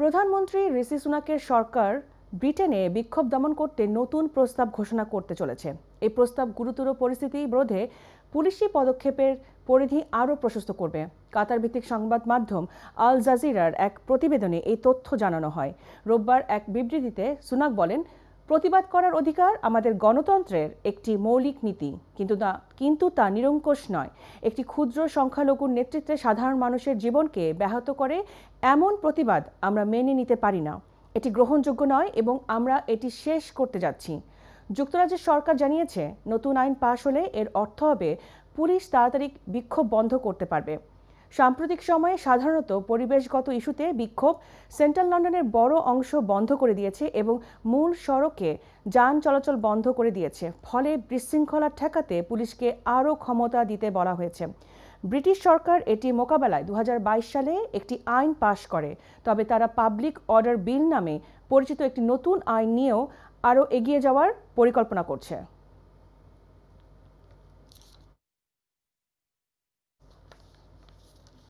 প্রধানমন্ত্রী ঋষি সুনাকের সরকার ব্রিটেনে বিক্ষোভ দমন করতে নতুন প্রস্তাব ঘোষণা করতে চলেছে এই প্রস্তাব গুরুতর পরিস্থিতি রোধে পুলিশি পদক্ষেপের পরিধি আরও প্রশস্ত করবে কাতার ভিত্তিক সংবাদ মাধ্যম আল জাজিরার এক প্রতিবেদনে এই তথ্য জানানো হয় রোববার এক বিবৃতিতে সুনাক বলেন প্রতিবাদ করার অধিকার আমাদের গণতন্ত্রের একটি মৌলিক নীতি কিন্তু তা কিন্তু তা নিরঙ্কুশ নয় একটি ক্ষুদ্র সংখ্যালঘুর নেতৃত্বে সাধারণ মানুষের জীবনকে ব্যাহত করে এমন প্রতিবাদ আমরা মেনে নিতে পারি না এটি গ্রহণযোগ্য নয় এবং আমরা এটি শেষ করতে যাচ্ছি যুক্তরাজ্যের সরকার জানিয়েছে নতুন আইন পাশ হলে এর অর্থ হবে পুলিশ তাড়াতাড়ি বিক্ষোভ বন্ধ করতে পারবে সাম্প্রতিক সময়ে সাধারণত পরিবেশগত ইস্যুতে বিক্ষোভ সেন্ট্রাল লন্ডনের বড় অংশ বন্ধ করে দিয়েছে এবং মূল সড়কে যান চলাচল বন্ধ করে দিয়েছে ফলে বিশৃঙ্খলা ঠেকাতে পুলিশকে আরও ক্ষমতা দিতে বলা হয়েছে ব্রিটিশ সরকার এটি মোকাবেলায় দু সালে একটি আইন পাশ করে তবে তারা পাবলিক অর্ডার বিল নামে পরিচিত একটি নতুন আইন নিয়েও আরও এগিয়ে যাওয়ার পরিকল্পনা করছে